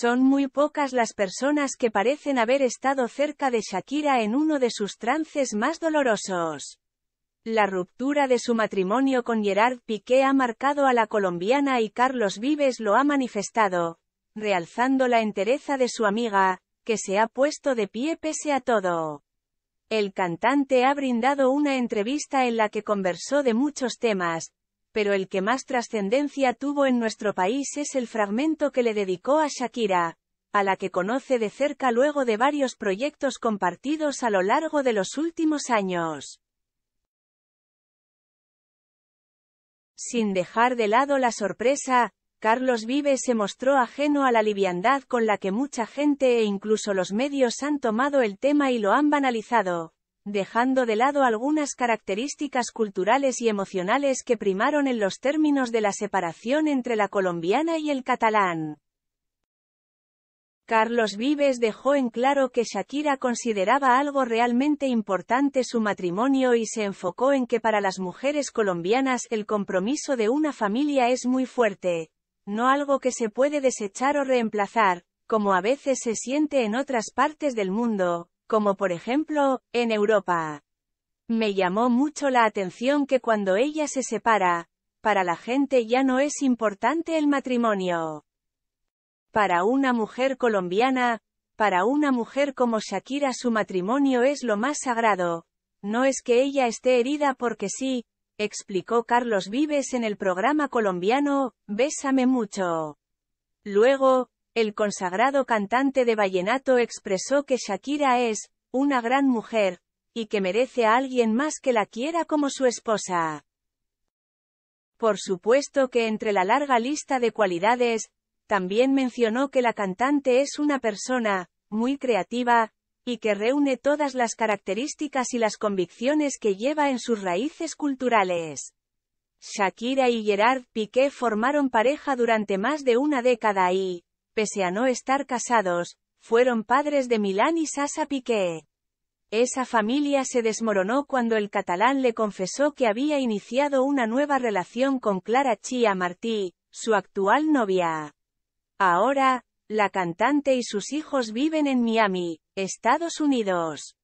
Son muy pocas las personas que parecen haber estado cerca de Shakira en uno de sus trances más dolorosos. La ruptura de su matrimonio con Gerard Piqué ha marcado a la colombiana y Carlos Vives lo ha manifestado, realzando la entereza de su amiga, que se ha puesto de pie pese a todo. El cantante ha brindado una entrevista en la que conversó de muchos temas, pero el que más trascendencia tuvo en nuestro país es el fragmento que le dedicó a Shakira, a la que conoce de cerca luego de varios proyectos compartidos a lo largo de los últimos años. Sin dejar de lado la sorpresa, Carlos Vives se mostró ajeno a la liviandad con la que mucha gente e incluso los medios han tomado el tema y lo han banalizado dejando de lado algunas características culturales y emocionales que primaron en los términos de la separación entre la colombiana y el catalán. Carlos Vives dejó en claro que Shakira consideraba algo realmente importante su matrimonio y se enfocó en que para las mujeres colombianas el compromiso de una familia es muy fuerte, no algo que se puede desechar o reemplazar, como a veces se siente en otras partes del mundo, como por ejemplo, en Europa. Me llamó mucho la atención que cuando ella se separa, para la gente ya no es importante el matrimonio. Para una mujer colombiana, para una mujer como Shakira su matrimonio es lo más sagrado, no es que ella esté herida porque sí, explicó Carlos Vives en el programa colombiano, Bésame mucho. Luego, el consagrado cantante de vallenato expresó que Shakira es, una gran mujer, y que merece a alguien más que la quiera como su esposa. Por supuesto que entre la larga lista de cualidades, también mencionó que la cantante es una persona, muy creativa, y que reúne todas las características y las convicciones que lleva en sus raíces culturales. Shakira y Gerard Piqué formaron pareja durante más de una década y, pese a no estar casados, fueron padres de Milán y Sasa Piqué. Esa familia se desmoronó cuando el catalán le confesó que había iniciado una nueva relación con Clara Chia Martí, su actual novia. Ahora, la cantante y sus hijos viven en Miami, Estados Unidos.